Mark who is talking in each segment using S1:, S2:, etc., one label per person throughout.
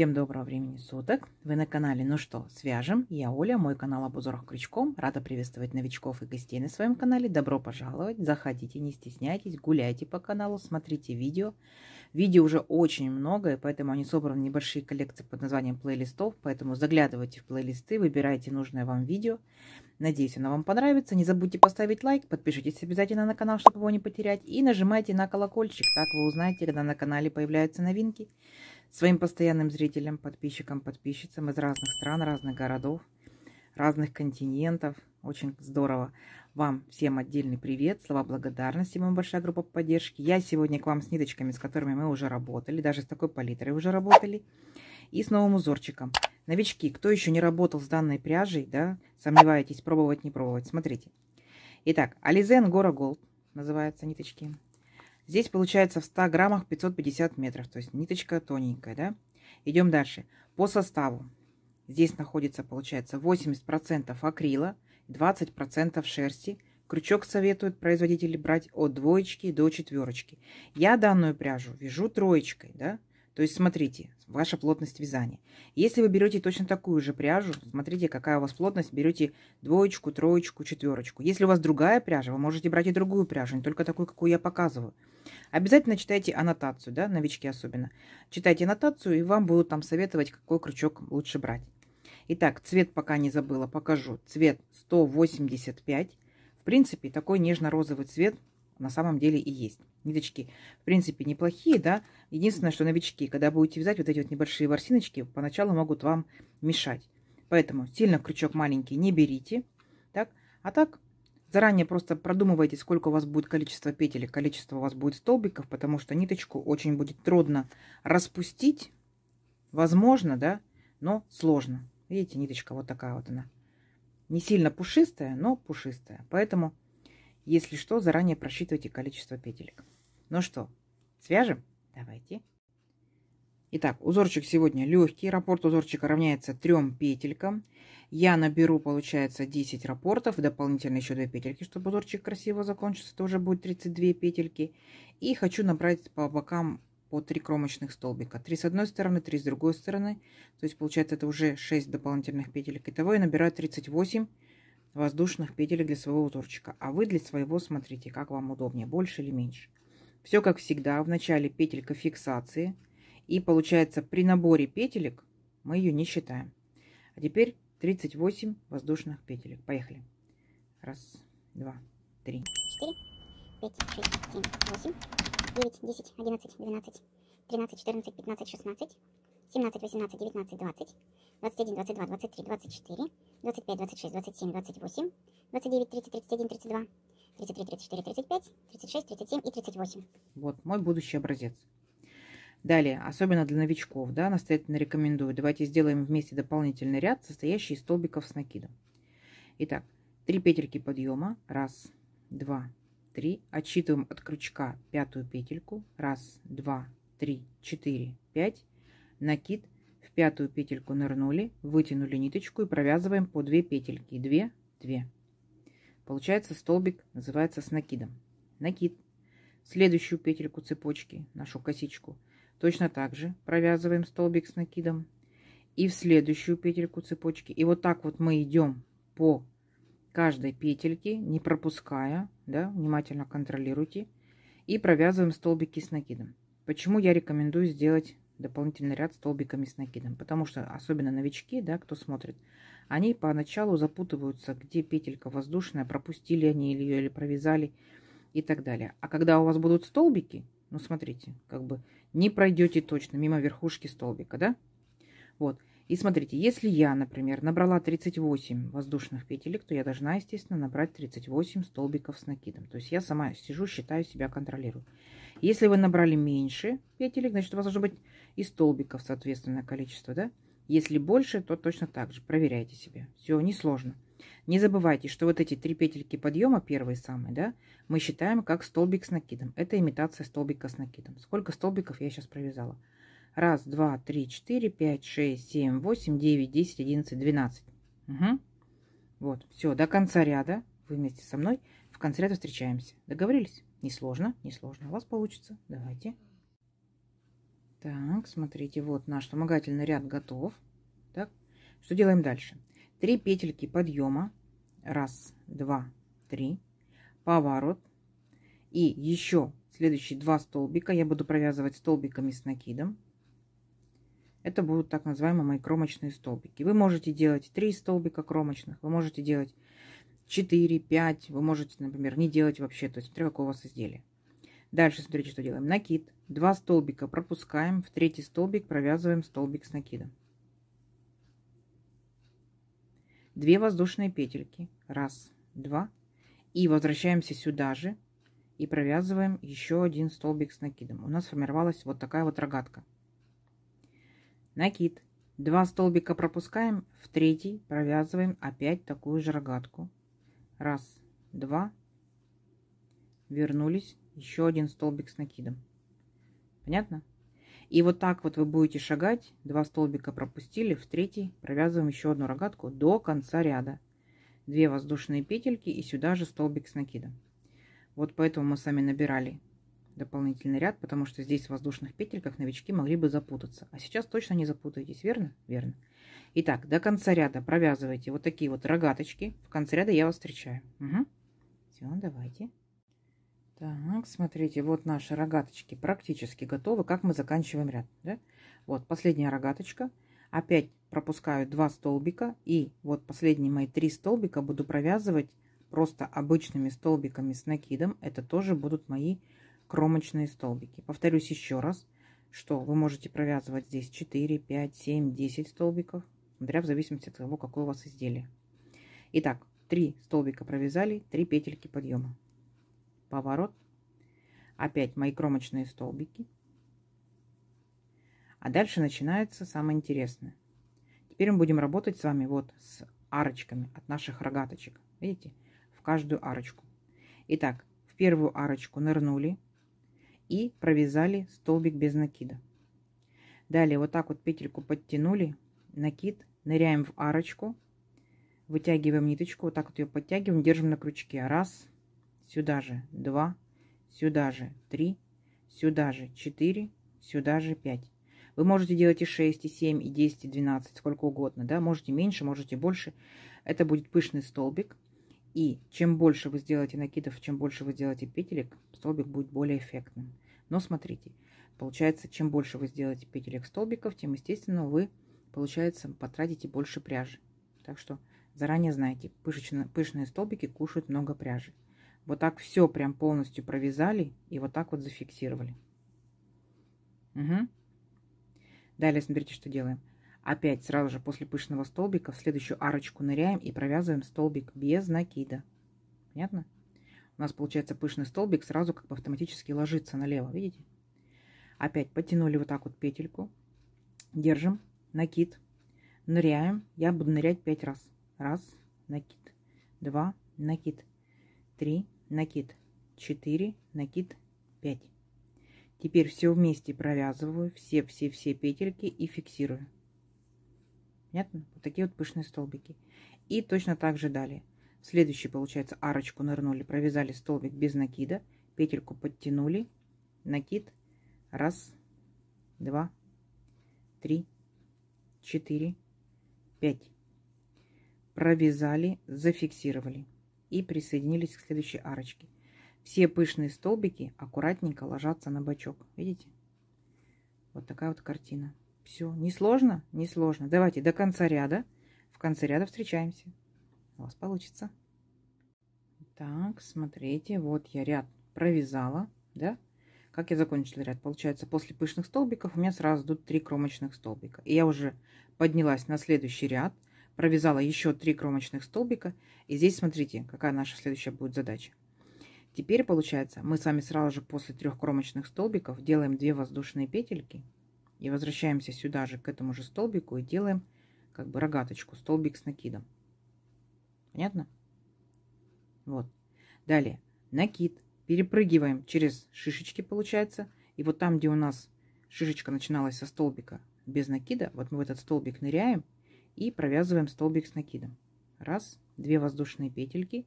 S1: Всем доброго времени суток! Вы на канале «Ну что, свяжем?» Я Оля, мой канал об узорах крючком. Рада приветствовать новичков и гостей на своем канале. Добро пожаловать! Заходите, не стесняйтесь, гуляйте по каналу, смотрите видео. Видео уже очень много, и поэтому они собраны в небольшие коллекции под названием плейлистов, поэтому заглядывайте в плейлисты, выбирайте нужное вам видео. Надеюсь, оно вам понравится. Не забудьте поставить лайк, подпишитесь обязательно на канал, чтобы его не потерять, и нажимайте на колокольчик, так вы узнаете, когда на канале появляются новинки своим постоянным зрителям, подписчикам, подписчицам из разных стран, разных городов, разных континентов. Очень здорово. Вам всем отдельный привет, слова благодарности, моя большая группа поддержки. Я сегодня к вам с ниточками, с которыми мы уже работали, даже с такой палитрой уже работали, и с новым узорчиком. Новички, кто еще не работал с данной пряжей, да, сомневаетесь, пробовать, не пробовать, смотрите. Итак, Ализен Гора Голд называются ниточки. Здесь получается в 100 граммах 550 метров, то есть ниточка тоненькая, да? Идем дальше. По составу. Здесь находится, получается, 80% акрила, 20% шерсти. Крючок советуют производители брать от двоечки до четверочки. Я данную пряжу вяжу троечкой, да? То есть смотрите, ваша плотность вязания. Если вы берете точно такую же пряжу, смотрите, какая у вас плотность, берете двоечку, троечку, четверочку. Если у вас другая пряжа, вы можете брать и другую пряжу, не только такую, какую я показываю. Обязательно читайте аннотацию, да, новички особенно. Читайте аннотацию, и вам будут там советовать, какой крючок лучше брать. Итак, цвет пока не забыла, покажу. Цвет 185. В принципе, такой нежно-розовый цвет на самом деле и есть. Ниточки, в принципе, неплохие, да. Единственное, что новички, когда будете вязать вот эти вот небольшие ворсиночки, поначалу могут вам мешать. Поэтому сильно крючок маленький не берите. Так, а так Заранее просто продумывайте, сколько у вас будет количество петель, количество у вас будет столбиков, потому что ниточку очень будет трудно распустить. Возможно, да, но сложно. Видите, ниточка вот такая вот она. Не сильно пушистая, но пушистая. Поэтому, если что, заранее просчитывайте количество петелек. Ну что, свяжем? Давайте. Итак, узорчик сегодня легкий. Раппорт узорчика равняется трем петелькам. Я наберу, получается, 10 раппортов, дополнительно еще 2 петельки, чтобы узорчик красиво закончился. Это уже будет 32 петельки. И хочу набрать по бокам по 3 кромочных столбика. 3 с одной стороны, 3 с другой стороны. То есть, получается, это уже 6 дополнительных петелек. Итого я набираю 38 воздушных петелек для своего узорчика. А вы для своего смотрите, как вам удобнее, больше или меньше. Все как всегда, в начале петелька фиксации – и получается, при наборе петелек мы ее не считаем. А теперь 38 воздушных петелек. Поехали. Раз, два, три. Четыре, пять, шесть, семь, восемь, девять, десять, одиннадцать, двенадцать, тринадцать, четырнадцать, пятнадцать, шестнадцать, семнадцать, восемнадцать, девятнадцать, двадцать, двадцать один, двадцать два, двадцать три, двадцать четыре, двадцать пять, двадцать шесть, двадцать семь, двадцать восемь, двадцать девять, тридцать, тридцать один, тридцать два, тридцать три, тридцать четыре, тридцать пять, тридцать шесть, тридцать семь и тридцать восемь. Вот мой будущий образец. Далее, особенно для новичков, да, настоятельно рекомендую. Давайте сделаем вместе дополнительный ряд, состоящий из столбиков с накидом. Итак, 3 петельки подъема. Раз, два, три. Отсчитываем от крючка пятую петельку. Раз, два, три, четыре, пять. Накид. В пятую петельку нырнули, вытянули ниточку и провязываем по 2 петельки. 2, 2. Получается столбик называется с накидом. Накид. Следующую петельку цепочки, нашу косичку – Точно так же провязываем столбик с накидом и в следующую петельку цепочки. И вот так вот мы идем по каждой петельке, не пропуская, да, внимательно контролируйте, и провязываем столбики с накидом. Почему я рекомендую сделать дополнительный ряд столбиками с накидом? Потому что, особенно новички, да, кто смотрит, они поначалу запутываются, где петелька воздушная, пропустили они ее или провязали и так далее. А когда у вас будут столбики, ну, смотрите, как бы не пройдете точно мимо верхушки столбика, да? Вот. И смотрите, если я, например, набрала 38 воздушных петелек, то я должна, естественно, набрать 38 столбиков с накидом. То есть я сама сижу, считаю, себя контролирую. Если вы набрали меньше петелек, значит, у вас должно быть и столбиков, соответственно, количество, да? Если больше, то точно так же. Проверяйте себе. Все, несложно. сложно. Не забывайте, что вот эти три петельки подъема, первые самые, да, мы считаем как столбик с накидом. Это имитация столбика с накидом. Сколько столбиков я сейчас провязала? Раз, два, три, четыре, пять, шесть, семь, восемь, девять, десять, одиннадцать, двенадцать. Угу. Вот, все, до конца ряда вы вместе со мной в конце ряда встречаемся. Договорились? Несложно, несложно. У вас получится. Давайте. Так, смотрите, вот наш вспомогательный ряд готов. Так, что делаем дальше? 3 петельки подъема. Раз, два, три. Поворот. И еще следующие два столбика я буду провязывать столбиками с накидом. Это будут так называемые мои кромочные столбики. Вы можете делать 3 столбика кромочных, вы можете делать 4, 5, вы можете, например, не делать вообще, то есть смотря у вас изделие. Дальше смотрите, что делаем. Накид. Два столбика пропускаем, в третий столбик провязываем столбик с накидом. 2 воздушные петельки. Раз, два. И возвращаемся сюда же и провязываем еще один столбик с накидом. У нас сформировалась вот такая вот рогатка. Накид. Два столбика пропускаем, в третий провязываем опять такую же рогатку. Раз, два. Вернулись. Еще один столбик с накидом. Понятно? И вот так вот вы будете шагать. Два столбика пропустили. В третий провязываем еще одну рогатку до конца ряда. Две воздушные петельки и сюда же столбик с накидом. Вот поэтому мы сами набирали дополнительный ряд, потому что здесь в воздушных петельках новички могли бы запутаться. А сейчас точно не запутаетесь, верно? Верно. Итак, до конца ряда провязывайте вот такие вот рогаточки. В конце ряда я вас встречаю. Угу. Все, давайте. Так, смотрите, вот наши рогаточки практически готовы. Как мы заканчиваем ряд. Да? Вот последняя рогаточка. Опять пропускаю 2 столбика. И вот последние мои 3 столбика буду провязывать просто обычными столбиками с накидом. Это тоже будут мои кромочные столбики. Повторюсь еще раз, что вы можете провязывать здесь 4, 5, 7, 10 столбиков. Смотря в зависимости от того, какое у вас изделие. Итак, 3 столбика провязали, 3 петельки подъема поворот. Опять мои кромочные столбики. А дальше начинается самое интересное. Теперь мы будем работать с вами вот с арочками от наших рогаточек. Видите? В каждую арочку. Итак, в первую арочку нырнули и провязали столбик без накида. Далее вот так вот петельку подтянули, накид, ныряем в арочку, вытягиваем ниточку, вот так вот ее подтягиваем, держим на крючке. Раз, сюда же 2, сюда же 3, сюда же 4, сюда же 5. Вы можете делать и 6, и 7, и 10, и 12, сколько угодно, да, можете меньше, можете больше. Это будет пышный столбик. И чем больше вы сделаете накидов, чем больше вы сделаете петелек, столбик будет более эффектным. Но смотрите, получается, чем больше вы сделаете петелек столбиков, тем, естественно, вы, получается, потратите больше пряжи. Так что заранее знаете, пышечно, пышные столбики кушают много пряжи. Вот так все прям полностью провязали и вот так вот зафиксировали. Угу. Далее смотрите, что делаем. Опять сразу же после пышного столбика в следующую арочку ныряем и провязываем столбик без накида. Понятно? У нас получается пышный столбик сразу как бы автоматически ложится налево. Видите? Опять потянули вот так вот петельку. Держим. Накид. Ныряем. Я буду нырять 5 раз. Раз. Накид. Два. Накид. Три накид 4, накид 5. Теперь все вместе провязываю, все-все-все петельки и фиксирую. Понятно? Вот такие вот пышные столбики. И точно так же далее. В следующий, получается, арочку нырнули, провязали столбик без накида, петельку подтянули, накид, раз, два, три, четыре, пять. Провязали, зафиксировали и присоединились к следующей арочке. Все пышные столбики аккуратненько ложатся на бочок. Видите? Вот такая вот картина. Все. Не сложно? Не сложно. Давайте до конца ряда. В конце ряда встречаемся. У вас получится. Так, смотрите. Вот я ряд провязала. Да? Как я закончила ряд? Получается, после пышных столбиков у меня сразу идут три кромочных столбика. И я уже поднялась на следующий ряд – провязала еще три кромочных столбика. И здесь смотрите, какая наша следующая будет задача. Теперь получается, мы с вами сразу же после трех кромочных столбиков делаем 2 воздушные петельки и возвращаемся сюда же к этому же столбику и делаем как бы рогаточку, столбик с накидом. Понятно? Вот. Далее накид. Перепрыгиваем через шишечки получается. И вот там, где у нас шишечка начиналась со столбика без накида, вот мы в этот столбик ныряем и провязываем столбик с накидом. Раз, две воздушные петельки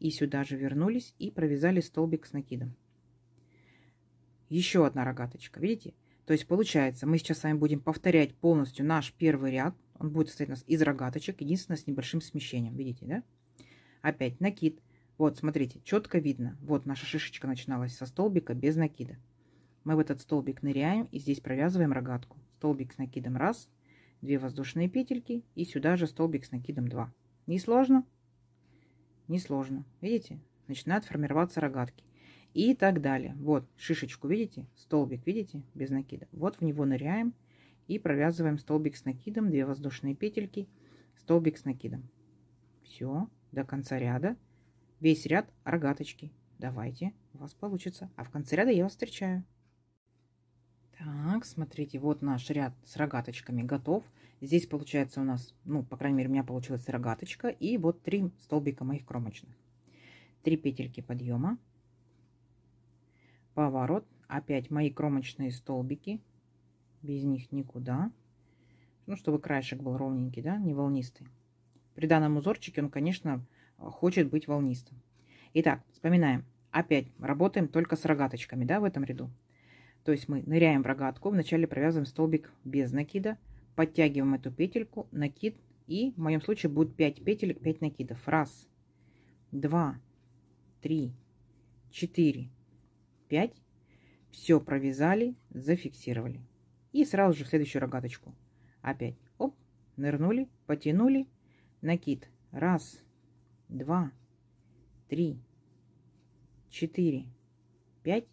S1: и сюда же вернулись и провязали столбик с накидом. Еще одна рогаточка, видите? То есть получается, мы сейчас с вами будем повторять полностью наш первый ряд. Он будет состоять у нас из рогаточек, единственно с небольшим смещением, видите, да? Опять накид. Вот, смотрите, четко видно. Вот наша шишечка начиналась со столбика без накида. Мы в этот столбик ныряем и здесь провязываем рогатку. Столбик с накидом раз, две воздушные петельки и сюда же столбик с накидом 2. Несложно? Несложно. Видите? Начинают формироваться рогатки. И так далее. Вот шишечку, видите? Столбик, видите? Без накида. Вот в него ныряем и провязываем столбик с накидом, две воздушные петельки, столбик с накидом. Все, до конца ряда. Весь ряд рогаточки. Давайте, у вас получится. А в конце ряда я вас встречаю. Так, смотрите, вот наш ряд с рогаточками готов. Здесь получается у нас, ну, по крайней мере, у меня получилась рогаточка. И вот три столбика моих кромочных. Три петельки подъема. Поворот. Опять мои кромочные столбики. Без них никуда. Ну, чтобы краешек был ровненький, да, не волнистый. При данном узорчике он, конечно, хочет быть волнистым. Итак, вспоминаем. Опять работаем только с рогаточками, да, в этом ряду. То есть мы ныряем в рогатку, вначале провязываем столбик без накида, подтягиваем эту петельку, накид, и в моем случае будет 5 петелек, 5 накидов. Раз, два, три, четыре, пять. Все провязали, зафиксировали. И сразу же в следующую рогаточку. Опять, оп, нырнули, потянули, накид. Раз, два, три, четыре, пять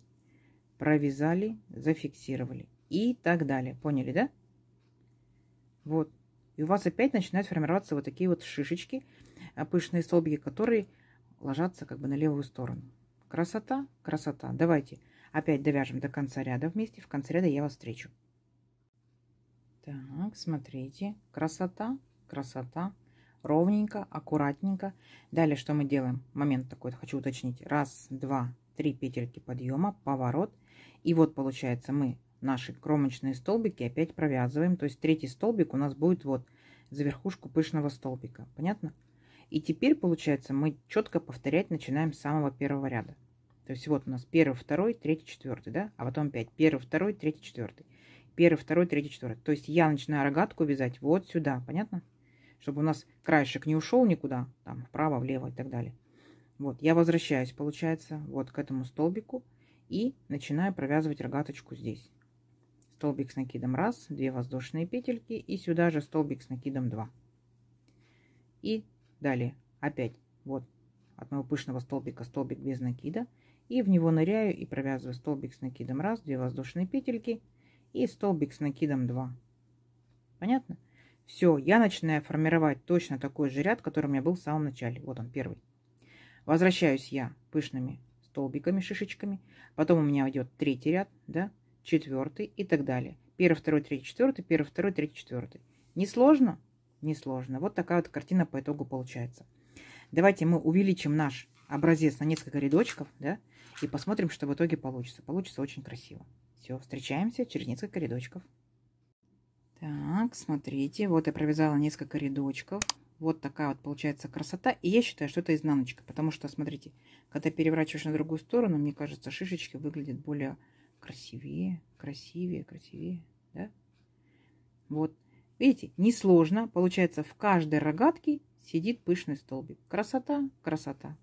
S1: провязали, зафиксировали и так далее. Поняли, да? Вот. И у вас опять начинают формироваться вот такие вот шишечки, а, пышные столбики, которые ложатся как бы на левую сторону. Красота, красота. Давайте опять довяжем до конца ряда вместе. В конце ряда я вас встречу. Так, смотрите. Красота, красота. Ровненько, аккуратненько. Далее что мы делаем? Момент такой, хочу уточнить. Раз, два, 3 петельки подъема, поворот. И вот получается мы наши кромочные столбики опять провязываем. То есть третий столбик у нас будет вот за верхушку пышного столбика. Понятно? И теперь, получается, мы четко повторять начинаем с самого первого ряда. То есть вот у нас первый, второй, третий, четвертый, да? А потом опять первый, второй, третий, четвертый. Первый, второй, третий, четвертый. То есть я начинаю рогатку вязать вот сюда, понятно? Чтобы у нас краешек не ушел никуда, там, вправо, влево и так далее. Вот, я возвращаюсь, получается, вот к этому столбику и начинаю провязывать рогаточку здесь. Столбик с накидом раз, 2 воздушные петельки и сюда же столбик с накидом 2. И далее опять вот от моего пышного столбика столбик без накида. И в него ныряю и провязываю столбик с накидом раз, 2 воздушные петельки и столбик с накидом 2. Понятно? Все, я начинаю формировать точно такой же ряд, который у меня был в самом начале. Вот он, первый. Возвращаюсь я пышными столбиками, шишечками. Потом у меня идет третий ряд, да, четвертый и так далее. Первый, второй, третий, четвертый, первый, второй, третий, четвертый. Несложно? Несложно. Вот такая вот картина по итогу получается. Давайте мы увеличим наш образец на несколько рядочков, да, и посмотрим, что в итоге получится. Получится очень красиво. Все, встречаемся через несколько рядочков. Так, смотрите, вот я провязала несколько рядочков. Вот такая вот получается красота. И я считаю, что это изнаночка, потому что, смотрите, когда переворачиваешь на другую сторону, мне кажется, шишечки выглядят более красивее, красивее, красивее, да? Вот, видите, несложно. Получается, в каждой рогатке сидит пышный столбик. Красота, красота.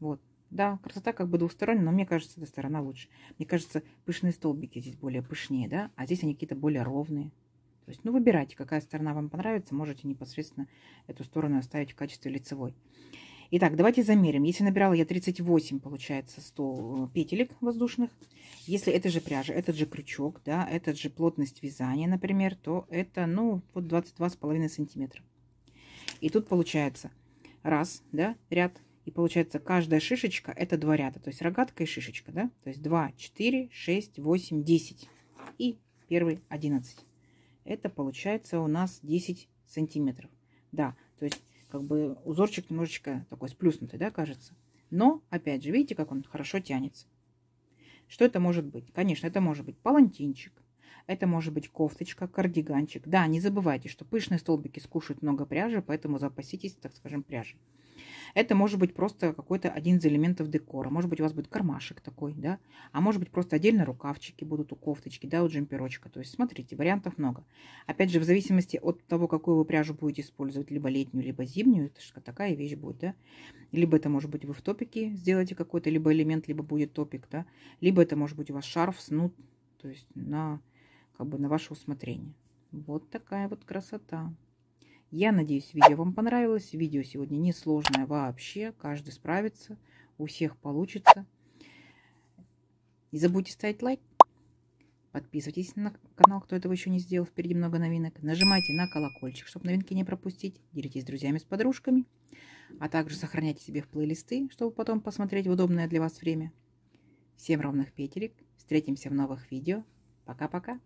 S1: Вот, да, красота как бы двухсторонняя, но мне кажется, эта сторона лучше. Мне кажется, пышные столбики здесь более пышнее, да? А здесь они какие-то более ровные. То есть, ну, выбирайте, какая сторона вам понравится. Можете непосредственно эту сторону оставить в качестве лицевой. Итак, давайте замерим. Если набирала я 38, получается, 100 э, петелек воздушных. Если это же пряжа, этот же крючок, да, этот же плотность вязания, например, то это, ну, вот 22,5 сантиметра. И тут получается раз, да, ряд. И получается каждая шишечка это два ряда. То есть рогатка и шишечка, да. То есть 2, 4, 6, 8, 10. И первый 11 это получается у нас 10 сантиметров. Да, то есть как бы узорчик немножечко такой сплюснутый, да, кажется. Но, опять же, видите, как он хорошо тянется. Что это может быть? Конечно, это может быть палантинчик, это может быть кофточка, кардиганчик. Да, не забывайте, что пышные столбики скушают много пряжи, поэтому запаситесь, так скажем, пряжей. Это может быть просто какой-то один из элементов декора. Может быть, у вас будет кармашек такой, да. А может быть, просто отдельно рукавчики будут у кофточки, да, у джемперочка. То есть, смотрите, вариантов много. Опять же, в зависимости от того, какую вы пряжу будете использовать, либо летнюю, либо зимнюю, это же такая вещь будет, да. Либо это может быть вы в топике сделаете какой-то либо элемент, либо будет топик, да. Либо это может быть у вас шарф, снуд, то есть на, как бы на ваше усмотрение. Вот такая вот красота. Я надеюсь, видео вам понравилось. Видео сегодня несложное вообще. Каждый справится, у всех получится. Не забудьте ставить лайк. Подписывайтесь на канал, кто этого еще не сделал. Впереди много новинок. Нажимайте на колокольчик, чтобы новинки не пропустить. Делитесь с друзьями, с подружками. А также сохраняйте себе в плейлисты, чтобы потом посмотреть в удобное для вас время. Всем ровных петелек. Встретимся в новых видео. Пока-пока.